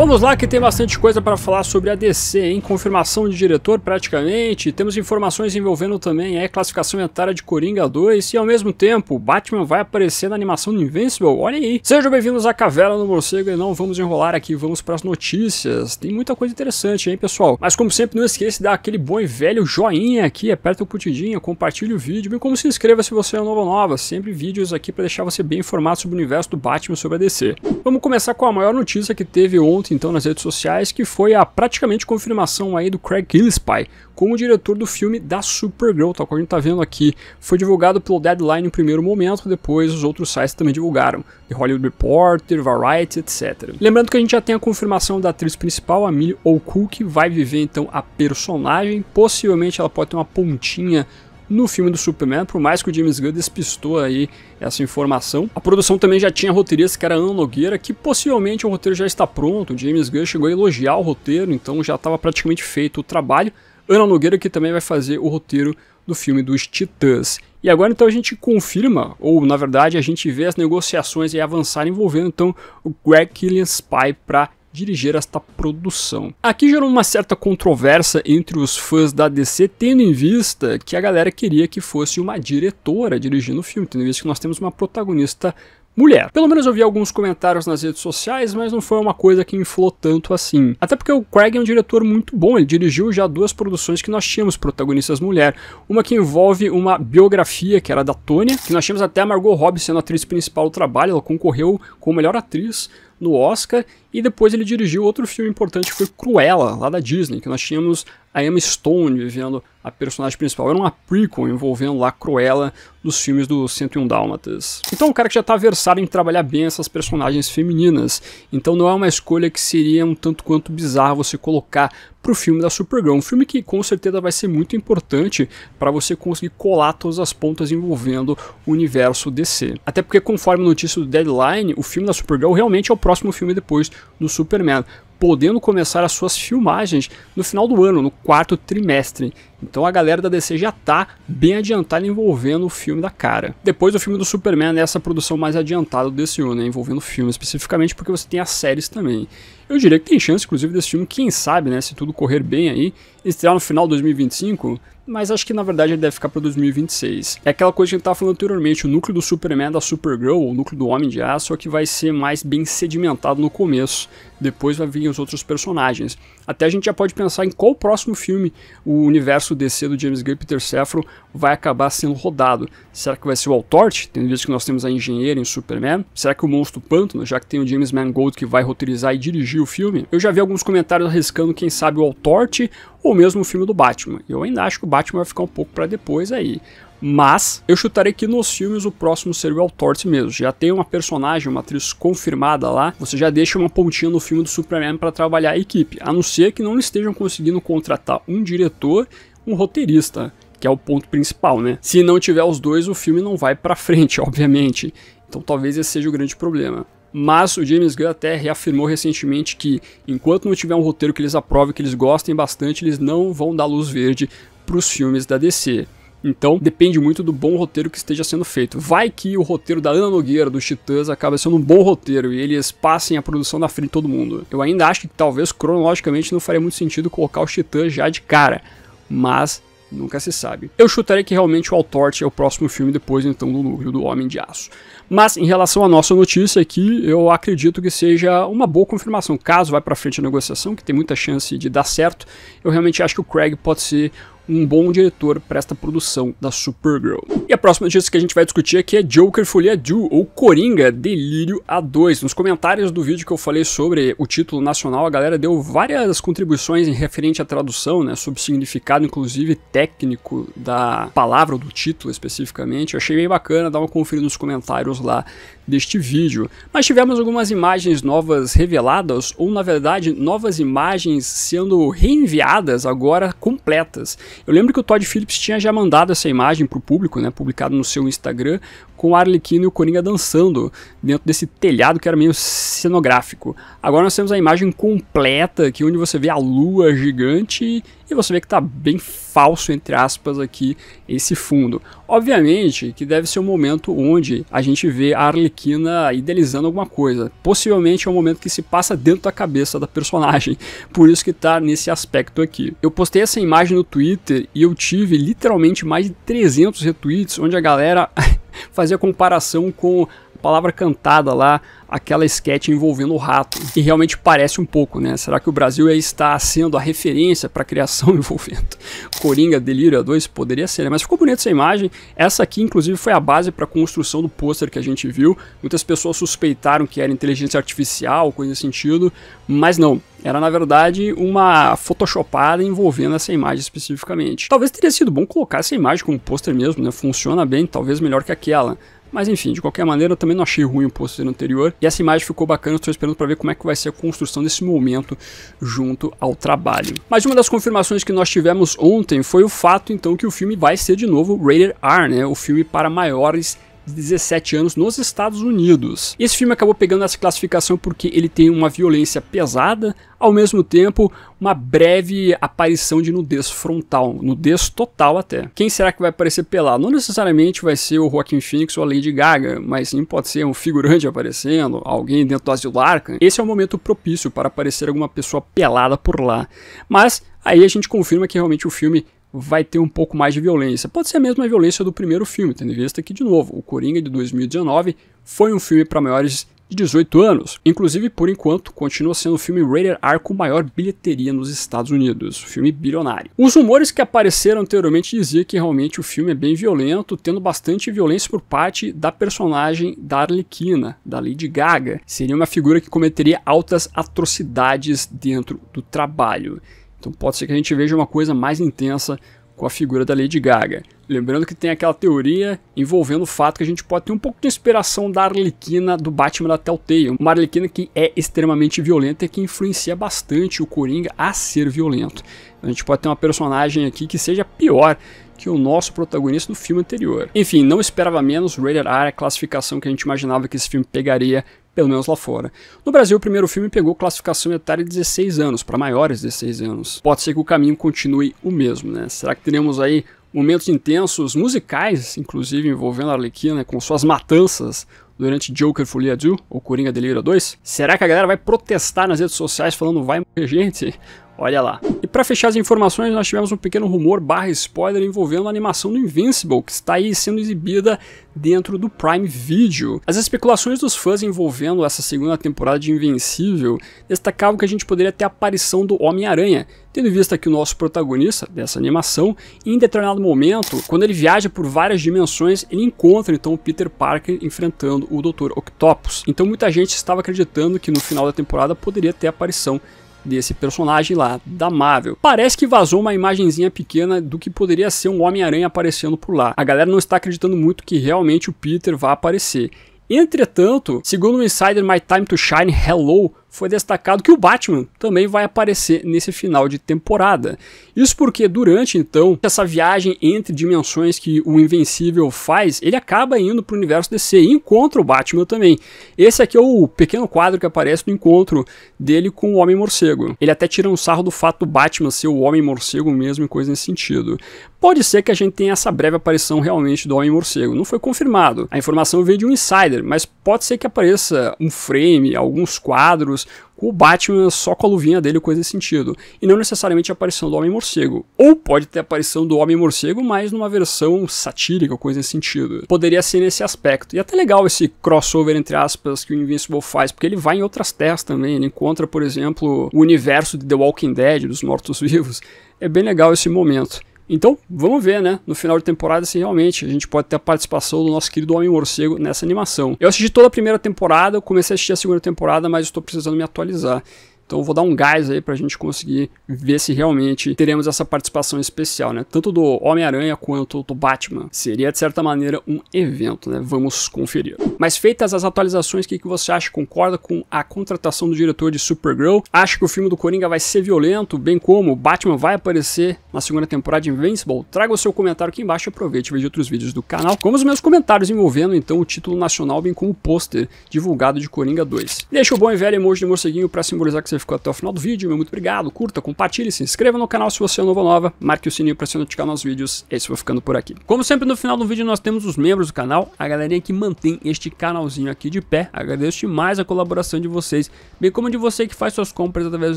Vamos lá que tem bastante coisa para falar sobre a DC, hein? Confirmação de diretor praticamente, temos informações envolvendo também a é, classificação etária de Coringa 2 e ao mesmo tempo Batman vai aparecer na animação do Invincible, olha aí. Sejam bem-vindos à Caverna do Morcego e não vamos enrolar aqui, vamos para as notícias. Tem muita coisa interessante, hein, pessoal? Mas como sempre, não esqueça de dar aquele bom e velho joinha aqui, aperta o curtidinho compartilha o vídeo, e como se inscreva se você é novo ou nova, sempre vídeos aqui para deixar você bem informado sobre o universo do Batman sobre a DC. Vamos começar com a maior notícia que teve ontem então nas redes sociais, que foi a praticamente confirmação aí do Craig Gillespie como diretor do filme da Supergirl, tal qual a gente está vendo aqui. Foi divulgado pelo Deadline em primeiro momento, depois os outros sites também divulgaram, The Hollywood Reporter, Variety, etc. Lembrando que a gente já tem a confirmação da atriz principal, a Millie O'Cool, que vai viver então a personagem, possivelmente ela pode ter uma pontinha no filme do Superman, por mais que o James Gunn despistou aí essa informação. A produção também já tinha roteirista que era Ana Nogueira, que possivelmente o roteiro já está pronto. O James Gunn chegou a elogiar o roteiro, então já estava praticamente feito o trabalho. Ana Nogueira que também vai fazer o roteiro do filme dos Titãs. E agora então a gente confirma, ou na verdade a gente vê as negociações e avançarem envolvendo então o Greg Killian Spy para dirigir esta produção. Aqui gerou uma certa controvérsia entre os fãs da DC, tendo em vista que a galera queria que fosse uma diretora dirigindo o filme, tendo em vista que nós temos uma protagonista mulher. Pelo menos eu vi alguns comentários nas redes sociais, mas não foi uma coisa que inflou tanto assim. Até porque o Craig é um diretor muito bom, ele dirigiu já duas produções que nós tínhamos protagonistas mulher. Uma que envolve uma biografia, que era da Tônia, que nós tínhamos até a Margot Robbie sendo a atriz principal do trabalho, ela concorreu com melhor atriz no Oscar, e depois ele dirigiu outro filme importante que foi Cruella, lá da Disney, que nós tínhamos a Emma Stone vivendo a personagem principal. Era uma prequel envolvendo lá Cruella nos filmes do 101 Dálmatas. Então, um cara que já está versado em trabalhar bem essas personagens femininas. Então, não é uma escolha que seria um tanto quanto bizarro você colocar para o filme da Supergirl. Um filme que com certeza vai ser muito importante para você conseguir colar todas as pontas envolvendo o universo DC. Até porque, conforme a notícia do Deadline, o filme da Supergirl realmente é o próximo filme depois do Superman podendo começar as suas filmagens no final do ano, no quarto trimestre. Então a galera da DC já tá bem adiantada envolvendo o filme da cara. Depois o filme do Superman é essa produção mais adiantada desse ano, né? envolvendo filme especificamente, porque você tem as séries também. Eu diria que tem chance, inclusive, desse filme, quem sabe, né, se tudo correr bem aí, estrear no final de 2025, mas acho que na verdade ele deve ficar para 2026. É aquela coisa que a gente estava falando anteriormente, o núcleo do Superman da Supergirl, o núcleo do Homem de Aço, só é que vai ser mais bem sedimentado no começo, depois vai vir os outros personagens. Até a gente já pode pensar em qual próximo filme o universo DC do James Gunn e Peter Safran vai acabar sendo rodado. Será que vai ser o Altort, tendo visto que nós temos a engenheira em Superman? Será que o Monstro Pântano, já que tem o James Mangold que vai roteirizar e dirigir o filme? Eu já vi alguns comentários arriscando, quem sabe, o Altort ou mesmo o filme do Batman. Eu ainda acho que o Batman vai ficar um pouco para depois aí. Mas eu chutarei que nos filmes o próximo seria o Altorte mesmo. Já tem uma personagem, uma atriz confirmada lá. Você já deixa uma pontinha no filme do Superman para trabalhar a equipe. A não ser que não estejam conseguindo contratar um diretor, um roteirista que é o ponto principal, né? Se não tiver os dois, o filme não vai para frente, obviamente. Então talvez esse seja o grande problema. Mas o James Gunn até reafirmou recentemente que, enquanto não tiver um roteiro que eles aprovem, que eles gostem bastante, eles não vão dar luz verde para os filmes da DC. Então, depende muito do bom roteiro que esteja sendo feito. Vai que o roteiro da Ana Nogueira, dos Titãs, acaba sendo um bom roteiro e eles passem a produção na frente de todo mundo. Eu ainda acho que talvez cronologicamente não faria muito sentido colocar os Titãs já de cara, mas Nunca se sabe. Eu chutarei que realmente o Altort é o próximo filme depois então do núcleo do Homem de Aço. Mas em relação à nossa notícia aqui, eu acredito que seja uma boa confirmação. Caso vá para frente a negociação, que tem muita chance de dar certo, eu realmente acho que o Craig pode ser um bom diretor para esta produção da Supergirl. E a próxima notícia que a gente vai discutir aqui é Joker Folia Due, ou Coringa Delírio A2. Nos comentários do vídeo que eu falei sobre o título nacional, a galera deu várias contribuições em referente à tradução, né, sobre o significado, inclusive técnico, da palavra ou do título especificamente. Eu achei bem bacana, dá uma conferida nos comentários lá deste vídeo. Mas tivemos algumas imagens novas reveladas, ou na verdade, novas imagens sendo reenviadas agora completas. Eu lembro que o Todd Phillips tinha já mandado essa imagem para o público, né, publicado no seu Instagram, com o Arlequino e o Coringa dançando dentro desse telhado que era meio cenográfico. Agora nós temos a imagem completa aqui, é onde você vê a lua gigante e você vê que está bem falso, entre aspas, aqui esse fundo. Obviamente que deve ser um momento onde a gente vê a Arlequina idealizando alguma coisa. Possivelmente é um momento que se passa dentro da cabeça da personagem, por isso que está nesse aspecto aqui. Eu postei essa imagem no Twitter e eu tive literalmente mais de 300 retweets, onde a galera fazia comparação com palavra cantada lá, aquela sketch envolvendo o rato. E realmente parece um pouco, né? Será que o Brasil está sendo a referência para a criação envolvendo Coringa Delírio 2? Poderia ser, né? Mas ficou bonita essa imagem. Essa aqui, inclusive, foi a base para a construção do pôster que a gente viu. Muitas pessoas suspeitaram que era inteligência artificial, coisa nesse sentido, mas não. Era, na verdade, uma photoshopada envolvendo essa imagem especificamente. Talvez teria sido bom colocar essa imagem como pôster mesmo, né? Funciona bem, talvez melhor que aquela. Mas enfim, de qualquer maneira, eu também não achei ruim o pôster anterior. E essa imagem ficou bacana, estou esperando para ver como é que vai ser a construção desse momento junto ao trabalho. Mas uma das confirmações que nós tivemos ontem foi o fato, então, que o filme vai ser de novo Rated R, né? O filme para maiores de 17 anos nos Estados Unidos. Esse filme acabou pegando essa classificação porque ele tem uma violência pesada, ao mesmo tempo uma breve aparição de nudez frontal, nudez total até. Quem será que vai aparecer pelado? Não necessariamente vai ser o Joaquin Phoenix ou a Lady Gaga, mas sim pode ser um figurante aparecendo, alguém dentro do asilo Arkham. Esse é o momento propício para aparecer alguma pessoa pelada por lá. Mas aí a gente confirma que realmente o filme vai ter um pouco mais de violência. Pode ser a mesma violência do primeiro filme, tendo em vista que, de novo, o Coringa de 2019 foi um filme para maiores de 18 anos. Inclusive, por enquanto, continua sendo o filme Raider R com maior bilheteria nos Estados Unidos, filme bilionário. Os rumores que apareceram anteriormente diziam que realmente o filme é bem violento, tendo bastante violência por parte da personagem da Arlequina, da Lady Gaga. Seria uma figura que cometeria altas atrocidades dentro do trabalho. Então pode ser que a gente veja uma coisa mais intensa com a figura da Lady Gaga. Lembrando que tem aquela teoria envolvendo o fato que a gente pode ter um pouco de inspiração da Arlequina do Batman da Telltale, uma Arlequina que é extremamente violenta e que influencia bastante o Coringa a ser violento. A gente pode ter uma personagem aqui que seja pior que o nosso protagonista do filme anterior. Enfim, não esperava menos, Raider R, a classificação que a gente imaginava que esse filme pegaria pelo menos lá fora. No Brasil, o primeiro filme pegou classificação etária de 16 anos, para maiores de 16 anos. Pode ser que o caminho continue o mesmo, né? Será que teremos aí momentos intensos, musicais, inclusive envolvendo a Arlequina né, com suas matanças durante Joker Folia Do ou Coringa Delírio 2? Será que a galera vai protestar nas redes sociais falando vai morrer gente? Olha lá. E para fechar as informações, nós tivemos um pequeno rumor barra spoiler envolvendo a animação do Invincible, que está aí sendo exibida dentro do Prime Video. As especulações dos fãs envolvendo essa segunda temporada de Invencível destacavam que a gente poderia ter a aparição do Homem-Aranha, tendo em vista que o nosso protagonista dessa animação, em determinado momento, quando ele viaja por várias dimensões, ele encontra então o Peter Parker enfrentando o Dr. Octopus. Então muita gente estava acreditando que no final da temporada poderia ter a aparição desse personagem lá, da Marvel. Parece que vazou uma imagenzinha pequena do que poderia ser um Homem-Aranha aparecendo por lá. A galera não está acreditando muito que realmente o Peter vá aparecer. Entretanto, segundo o insider My Time to Shine Hello, foi destacado que o Batman também vai aparecer nesse final de temporada. Isso porque durante então essa viagem entre dimensões que o Invencível faz, ele acaba indo para o universo DC e encontra o Batman também. Esse aqui é o pequeno quadro que aparece no encontro dele com o Homem Morcego. Ele até tira um sarro do fato do Batman ser o Homem Morcego mesmo e coisa nesse sentido. Pode ser que a gente tenha essa breve aparição realmente do Homem Morcego. Não foi confirmado. A informação veio de um insider, mas pode ser que apareça um frame, alguns quadros com o Batman só com a luvinha dele, coisa desse sentido. E não necessariamente a aparição do Homem-Morcego. Ou pode ter a aparição do Homem-Morcego, mas numa versão satírica, coisa desse sentido. Poderia ser nesse aspecto. E é até legal esse crossover, entre aspas, que o Invincible faz, porque ele vai em outras terras também. Ele encontra, por exemplo, o universo de The Walking Dead, dos mortos-vivos. É bem legal esse momento. Então, vamos ver, né? No final de temporada, se realmente a gente pode ter a participação do nosso querido Homem-Morcego nessa animação. Eu assisti toda a primeira temporada, comecei a assistir a segunda temporada, mas estou precisando me atualizar. Então eu vou dar um gás aí para a gente conseguir ver se realmente teremos essa participação especial, né? Tanto do Homem-Aranha quanto do Batman. Seria, de certa maneira, um evento, né? Vamos conferir. Mas feitas as atualizações, o que, que você acha? Concorda com a contratação do diretor de Supergirl? Acha que o filme do Coringa vai ser violento, bem como o Batman vai aparecer na segunda temporada de Invincible? Traga o seu comentário aqui embaixo e aproveite e veja outros vídeos do canal, como os meus comentários envolvendo então o título nacional, bem como o pôster divulgado de Coringa 2. Deixa o bom e velho emoji de morceguinho para simbolizar que você ficou até o final do vídeo, meu muito obrigado, curta, compartilhe, se inscreva no canal se você é novo ou nova, marque o sininho para ser notificado nos vídeos, esse é vou ficando por aqui. Como sempre no final do vídeo nós temos os membros do canal, a galerinha que mantém este canalzinho aqui de pé, agradeço demais a colaboração de vocês, bem como de você que faz suas compras através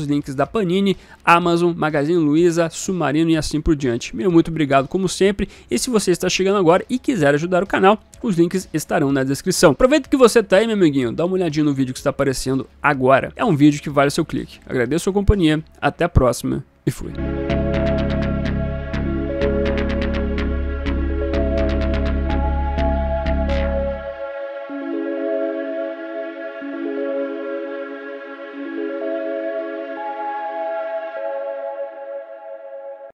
dos links da Panini, Amazon, Magazine Luiza, Submarino e assim por diante. Meu muito obrigado como sempre, e se você está chegando agora e quiser ajudar o canal, os links estarão na descrição. Aproveita que você tá aí, meu amiguinho, dá uma olhadinha no vídeo que está aparecendo agora. É um vídeo que vale seu clique. Agradeço a companhia, até a próxima e fui.